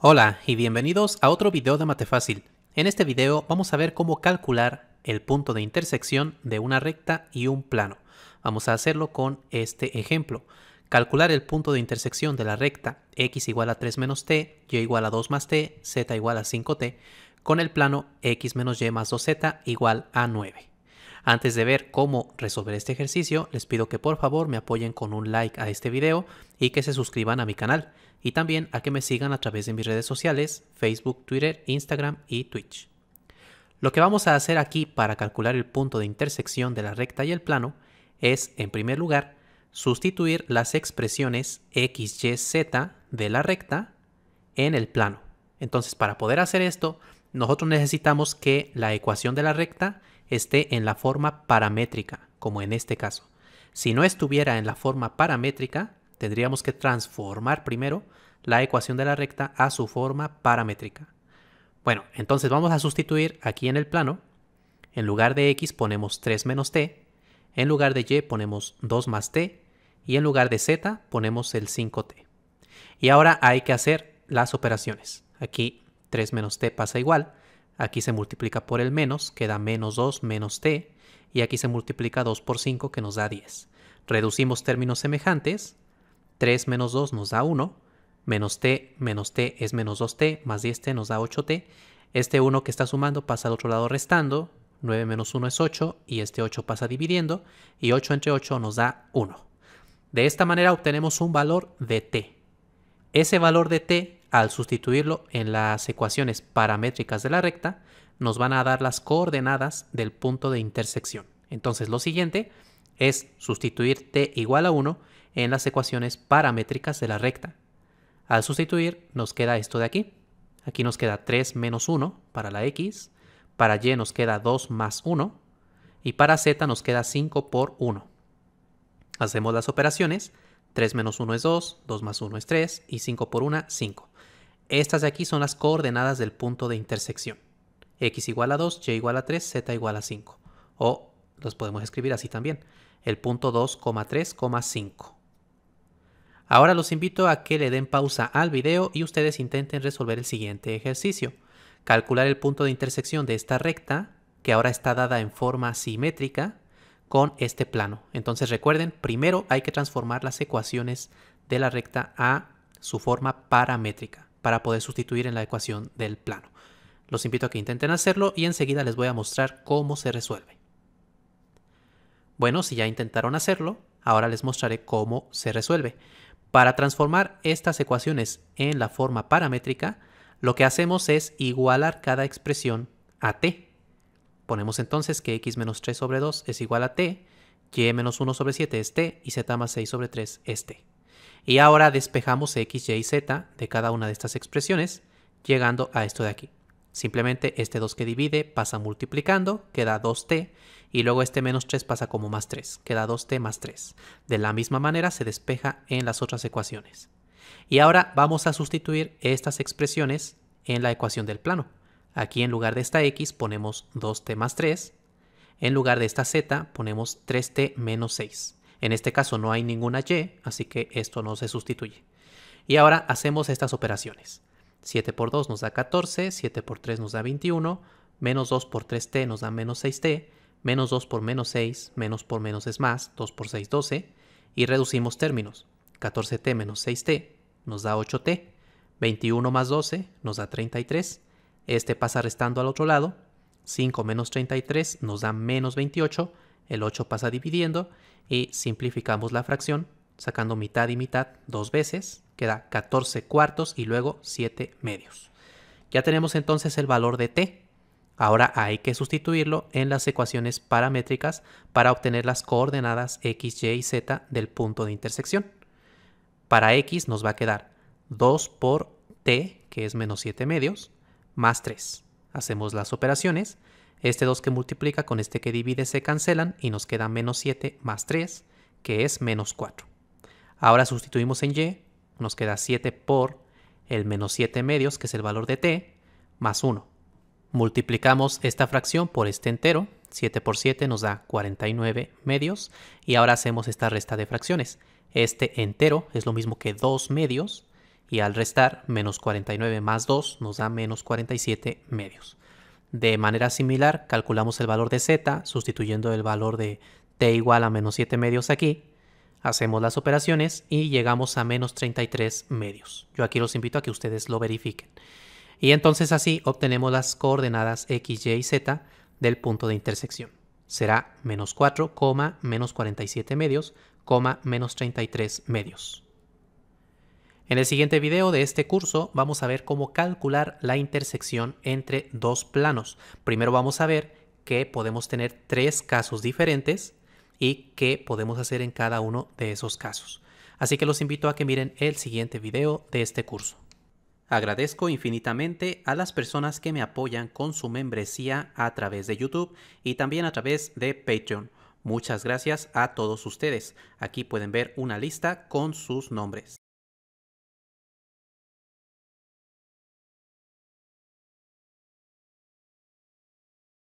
Hola y bienvenidos a otro video de Mate Fácil. En este video vamos a ver cómo calcular el punto de intersección de una recta y un plano. Vamos a hacerlo con este ejemplo. Calcular el punto de intersección de la recta x igual a 3 menos t, y igual a 2 más t, z igual a 5t, con el plano x menos y más 2z igual a 9. Antes de ver cómo resolver este ejercicio, les pido que por favor me apoyen con un like a este video y que se suscriban a mi canal, y también a que me sigan a través de mis redes sociales, Facebook, Twitter, Instagram y Twitch. Lo que vamos a hacer aquí para calcular el punto de intersección de la recta y el plano es, en primer lugar, sustituir las expresiones x, y, z de la recta en el plano. Entonces, para poder hacer esto, nosotros necesitamos que la ecuación de la recta esté en la forma paramétrica, como en este caso. Si no estuviera en la forma paramétrica, tendríamos que transformar primero la ecuación de la recta a su forma paramétrica. Bueno, entonces vamos a sustituir aquí en el plano. En lugar de x ponemos 3 menos t, en lugar de y ponemos 2 más t y en lugar de z ponemos el 5t. Y ahora hay que hacer las operaciones. Aquí 3 menos t pasa igual, Aquí se multiplica por el menos, queda menos 2 menos t, y aquí se multiplica 2 por 5, que nos da 10. Reducimos términos semejantes, 3 menos 2 nos da 1, menos t menos t es menos 2t, más 10t nos da 8t. Este 1 que está sumando pasa al otro lado restando, 9 menos 1 es 8 y este 8 pasa dividiendo y 8 entre 8 nos da 1. De esta manera obtenemos un valor de t. Ese valor de t al sustituirlo en las ecuaciones paramétricas de la recta, nos van a dar las coordenadas del punto de intersección. Entonces lo siguiente es sustituir t igual a 1 en las ecuaciones paramétricas de la recta. Al sustituir nos queda esto de aquí. Aquí nos queda 3 menos 1 para la x, para y nos queda 2 más 1 y para z nos queda 5 por 1. Hacemos las operaciones, 3 menos 1 es 2, 2 más 1 es 3 y 5 por 1, 5. Estas de aquí son las coordenadas del punto de intersección. x igual a 2, y igual a 3, z igual a 5. O los podemos escribir así también. El punto 2,3,5. Ahora los invito a que le den pausa al video y ustedes intenten resolver el siguiente ejercicio. Calcular el punto de intersección de esta recta, que ahora está dada en forma simétrica, con este plano. Entonces recuerden, primero hay que transformar las ecuaciones de la recta a su forma paramétrica para poder sustituir en la ecuación del plano. Los invito a que intenten hacerlo y enseguida les voy a mostrar cómo se resuelve. Bueno, si ya intentaron hacerlo, ahora les mostraré cómo se resuelve. Para transformar estas ecuaciones en la forma paramétrica, lo que hacemos es igualar cada expresión a t. Ponemos entonces que x menos 3 sobre 2 es igual a t, y menos 1 sobre 7 es t y z más 6 sobre 3 es t. Y ahora despejamos x, y y z de cada una de estas expresiones, llegando a esto de aquí. Simplemente este 2 que divide pasa multiplicando, queda 2t, y luego este menos 3 pasa como más 3, queda 2t más 3. De la misma manera se despeja en las otras ecuaciones. Y ahora vamos a sustituir estas expresiones en la ecuación del plano. Aquí en lugar de esta x ponemos 2t más 3, en lugar de esta z ponemos 3t menos 6. En este caso no hay ninguna y, así que esto no se sustituye. Y ahora hacemos estas operaciones. 7 por 2 nos da 14, 7 por 3 nos da 21, menos 2 por 3t nos da menos 6t, menos 2 por menos 6, menos por menos es más, 2 por 6, 12, y reducimos términos. 14t menos 6t nos da 8t, 21 más 12 nos da 33, este pasa restando al otro lado, 5 menos 33 nos da menos 28, el 8 pasa dividiendo y simplificamos la fracción sacando mitad y mitad dos veces, queda 14 cuartos y luego 7 medios. Ya tenemos entonces el valor de t. Ahora hay que sustituirlo en las ecuaciones paramétricas para obtener las coordenadas x, y y z del punto de intersección. Para x nos va a quedar 2 por t, que es menos 7 medios, más 3. Hacemos las operaciones este 2 que multiplica con este que divide se cancelan y nos queda menos 7 más 3, que es menos 4. Ahora sustituimos en y, nos queda 7 por el menos 7 medios, que es el valor de t, más 1. Multiplicamos esta fracción por este entero, 7 por 7 nos da 49 medios, y ahora hacemos esta resta de fracciones. Este entero es lo mismo que 2 medios, y al restar menos 49 más 2 nos da menos 47 medios. De manera similar, calculamos el valor de z sustituyendo el valor de t igual a menos 7 medios aquí. Hacemos las operaciones y llegamos a menos 33 medios. Yo aquí los invito a que ustedes lo verifiquen. Y entonces así obtenemos las coordenadas x, y y z del punto de intersección. Será menos 4, menos 47 medios, menos 33 medios. En el siguiente video de este curso vamos a ver cómo calcular la intersección entre dos planos. Primero vamos a ver que podemos tener tres casos diferentes y qué podemos hacer en cada uno de esos casos. Así que los invito a que miren el siguiente video de este curso. Agradezco infinitamente a las personas que me apoyan con su membresía a través de YouTube y también a través de Patreon. Muchas gracias a todos ustedes. Aquí pueden ver una lista con sus nombres.